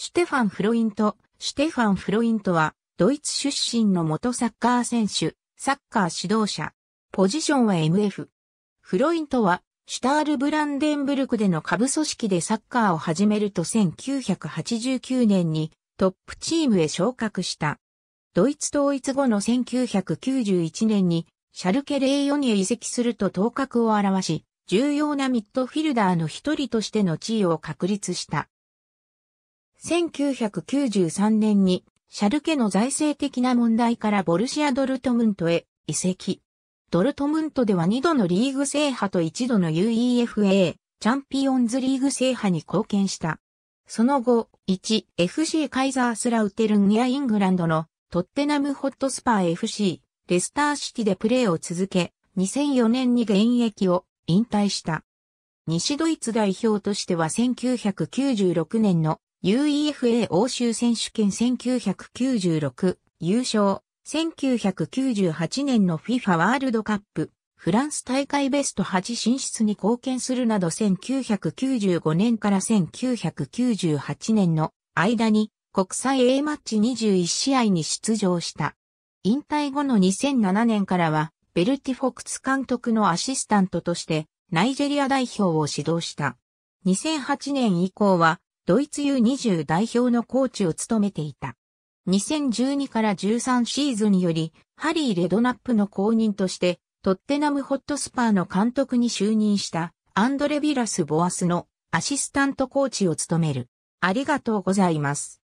シュテファン・フロイント、シュテファン・フロイントは、ドイツ出身の元サッカー選手、サッカー指導者。ポジションは MF。フロイントは、シュタールブランデンブルクでの下部組織でサッカーを始めると1989年にトップチームへ昇格した。ドイツ統一後の1991年にシャルケレイ4に移籍すると頭角を現し、重要なミッドフィルダーの一人としての地位を確立した。1993年にシャルケの財政的な問題からボルシア・ドルトムントへ移籍。ドルトムントでは2度のリーグ制覇と1度の UEFA チャンピオンズリーグ制覇に貢献した。その後、1FC カイザースラウテルンやイングランドのトッテナムホットスパー FC、レスターシティでプレーを続け、2004年に現役を引退した。西ドイツ代表としては1996年の UEFA 欧州選手権1996優勝、1998年の FIFA ワールドカップ、フランス大会ベスト8進出に貢献するなど1995年から1998年の間に国際 A マッチ21試合に出場した。引退後の2007年からは、ベルティ・フォックス監督のアシスタントとして、ナイジェリア代表を指導した。2008年以降は、ドイツ U20 代表のコーチを務めていた。2012から13シーズンにより、ハリー・レドナップの後任として、トッテナムホットスパーの監督に就任したアンドレ・ビラス・ボアスのアシスタントコーチを務める。ありがとうございます。